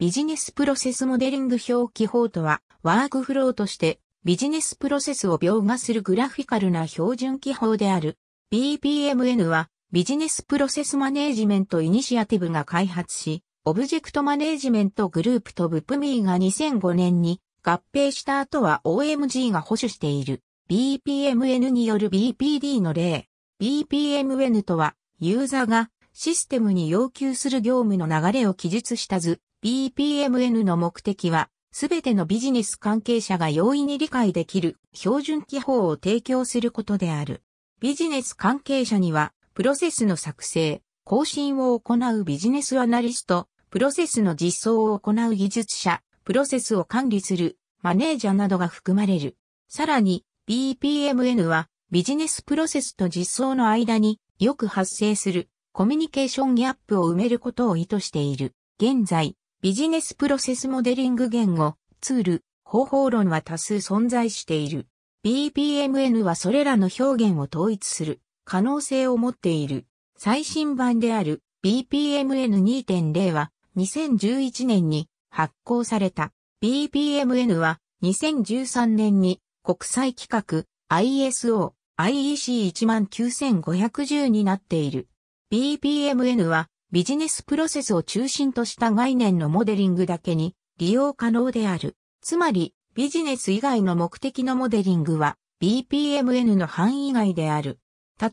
ビジネスプロセスモデリング表記法とは、ワークフローとしてビジネスプロセスを描画するグラフィカルな標準記法である。BPMN はビジネスプロセスマネージメントイニシアティブが開発し、オブジェクトマネージメントグループとブプミーが2005年に合併した後は OMG が保守している BPMN による BPD の例。BPMN とはユーザーがシステムに要求する業務の流れを記述した図、BPMN の目的は、すべてのビジネス関係者が容易に理解できる標準記法を提供することである。ビジネス関係者には、プロセスの作成、更新を行うビジネスアナリスト、プロセスの実装を行う技術者、プロセスを管理するマネージャーなどが含まれる。さらに BPMN はビジネスプロセスと実装の間によく発生するコミュニケーションギャップを埋めることを意図している。現在、ビジネスプロセスモデリング言語、ツール、方法論は多数存在している。BPMN はそれらの表現を統一する可能性を持っている。最新版である BPMN2.0 は2011年に発行された。BPMN は2013年に国際規格 ISO IEC19510 になっている。BPMN はビジネスプロセスを中心とした概念のモデリングだけに利用可能である。つまり、ビジネス以外の目的のモデリングは BPMN の範囲外である。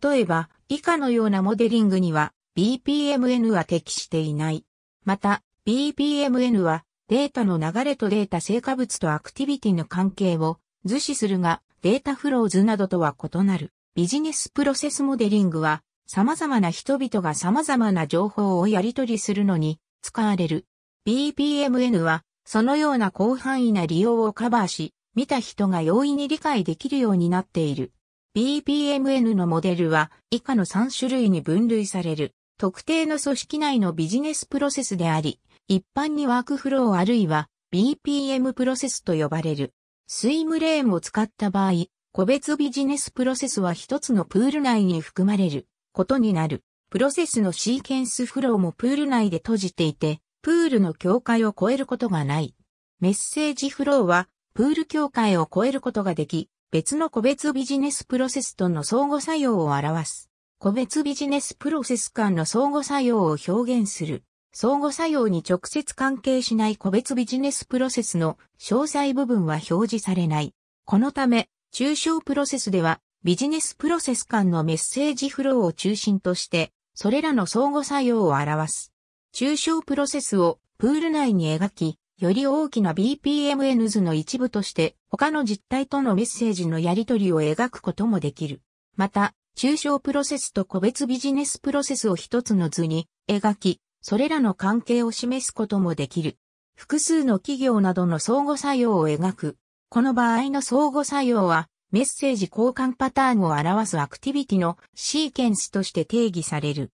例えば、以下のようなモデリングには BPMN は適していない。また、BPMN はデータの流れとデータ成果物とアクティビティの関係を図示するが、データフローズなどとは異なる。ビジネスプロセスモデリングは様々な人々が様々な情報をやり取りするのに使われる。BPMN は、そのような広範囲な利用をカバーし、見た人が容易に理解できるようになっている。BPMN のモデルは以下の3種類に分類される。特定の組織内のビジネスプロセスであり、一般にワークフローあるいは BPM プロセスと呼ばれる。スイムレーンを使った場合、個別ビジネスプロセスは一つのプール内に含まれる。ことになる。プロセスのシーケンスフローもプール内で閉じていて、プールの境界を越えることがない。メッセージフローは、プール境界を越えることができ、別の個別ビジネスプロセスとの相互作用を表す。個別ビジネスプロセス間の相互作用を表現する。相互作用に直接関係しない個別ビジネスプロセスの詳細部分は表示されない。このため、抽象プロセスではビジネスプロセス間のメッセージフローを中心として、それらの相互作用を表す。抽象プロセスをプール内に描き、より大きな BPMN 図の一部として、他の実態とのメッセージのやり取りを描くこともできる。また、抽象プロセスと個別ビジネスプロセスを一つの図に描き、それらの関係を示すこともできる。複数の企業などの相互作用を描く。この場合の相互作用は、メッセージ交換パターンを表すアクティビティのシーケンスとして定義される。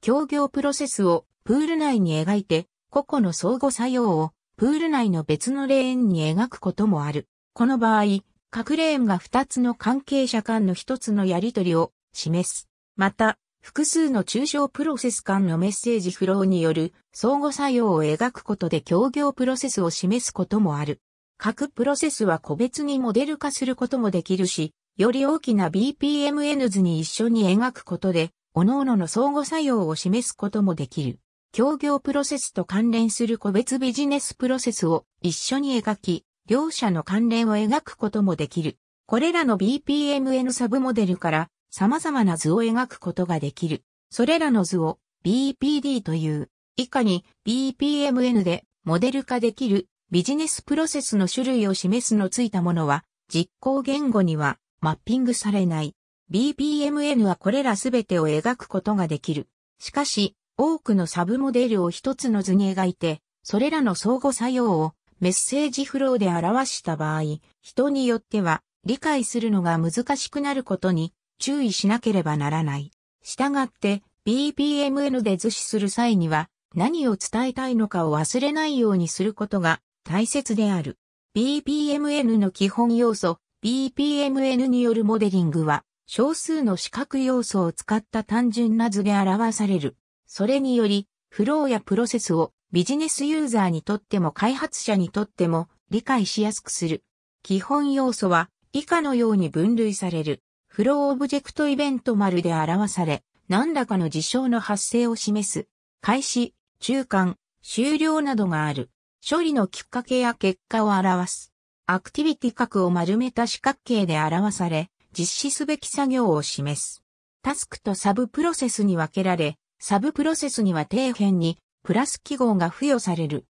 協業プロセスをプール内に描いて、個々の相互作用をプール内の別のレーンに描くこともある。この場合、各レーンが2つの関係者間の1つのやり取りを示す。また、複数の抽象プロセス間のメッセージフローによる相互作用を描くことで協業プロセスを示すこともある。各プロセスは個別にモデル化することもできるし、より大きな BPMN 図に一緒に描くことで、各々の相互作用を示すこともできる。協業プロセスと関連する個別ビジネスプロセスを一緒に描き、両者の関連を描くこともできる。これらの BPMN サブモデルから様々な図を描くことができる。それらの図を BPD という、以下に BPMN でモデル化できるビジネスプロセスの種類を示すのついたものは、実行言語にはマッピングされない。BPMN はこれらすべてを描くことができる。しかし、多くのサブモデルを一つの図に描いて、それらの相互作用をメッセージフローで表した場合、人によっては理解するのが難しくなることに注意しなければならない。したがって BPMN で図示する際には何を伝えたいのかを忘れないようにすることが大切である。BPMN の基本要素、BPMN によるモデリングは、少数の四角要素を使った単純な図で表される。それにより、フローやプロセスをビジネスユーザーにとっても開発者にとっても理解しやすくする。基本要素は以下のように分類される。フローオブジェクトイベント丸で表され、何らかの事象の発生を示す。開始、中間、終了などがある。処理のきっかけや結果を表す。アクティビティ角を丸めた四角形で表され、実施すべき作業を示す。タスクとサブプロセスに分けられ、サブプロセスには底辺にプラス記号が付与される。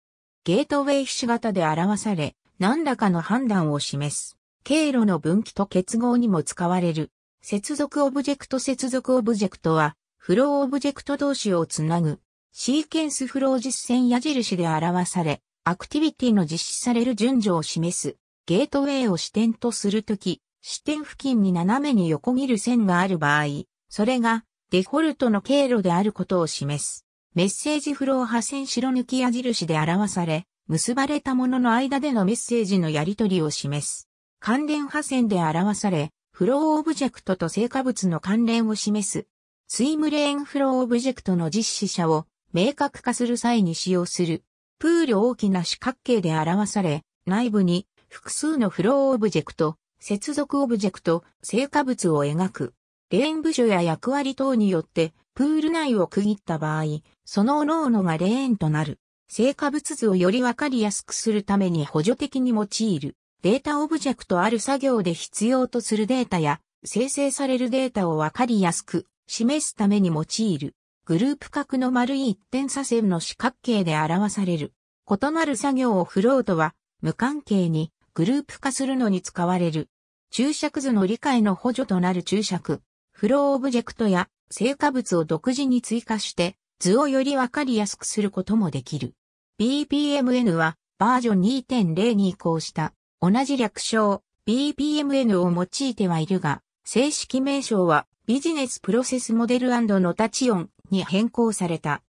ゲートウェイひし型で表され、何らかの判断を示す。経路の分岐と結合にも使われる。接続オブジェクト接続オブジェクトは、フローオブジェクト同士をつなぐ。シーケンスフロー実践矢印で表され、アクティビティの実施される順序を示す、ゲートウェイを支点とするとき、支点付近に斜めに横切る線がある場合、それがデフォルトの経路であることを示す。メッセージフロー派線白抜き矢印で表され、結ばれたものの間でのメッセージのやり取りを示す。関連派線で表され、フローオブジェクトと成果物の関連を示す。ツイムレーンフローオブジェクトの実施者を明確化する際に使用するプール大きな四角形で表され、内部に複数のフローオブジェクト、接続オブジェクト、成果物を描く。レーン部署や役割等によって、プール内を区切った場合、そののおのがレーンとなる。成果物図をよりわかりやすくするために補助的に用いる。データオブジェクトある作業で必要とするデータや、生成されるデータをわかりやすく示すために用いる。グループ角の丸い一点左線の四角形で表される。異なる作業をフローとは、無関係にグループ化するのに使われる。注釈図の理解の補助となる注釈。フローオブジェクトや成果物を独自に追加して図をよりわかりやすくすることもできる。BPMN はバージョン2.0に移行した同じ略称 BPMN を用いてはいるが正式名称はビジネスプロセスモデルノタチオンに変更された。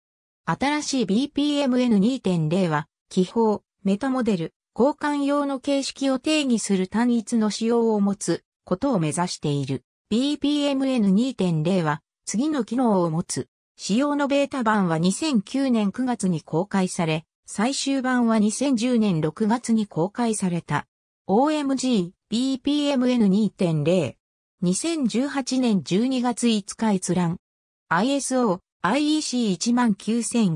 新しい BPMN2.0 は、気泡、メタモデル、交換用の形式を定義する単一の仕様を持つことを目指している。BPMN2.0 は、次の機能を持つ。仕様のベータ版は2009年9月に公開され、最終版は2010年6月に公開された。OMG BPMN2.0 2018年12月5日閲覧 ISO IEC19510、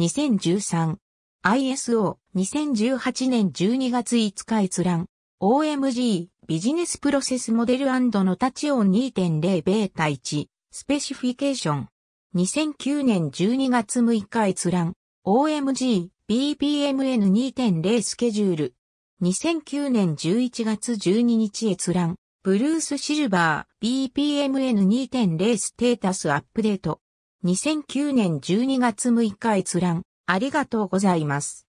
2013。ISO、2018年12月5日閲覧。OMG、ビジネスプロセスモデルのタチオン2.0ベータ1、スペシフィケーション。2009年12月6日閲覧。OMG、BPMN 2.0スケジュール。2009年11月12日閲覧。ブルースシルバー、BPMN2.0 ステータスアップデート。2009年12月6日閲覧、ありがとうございます。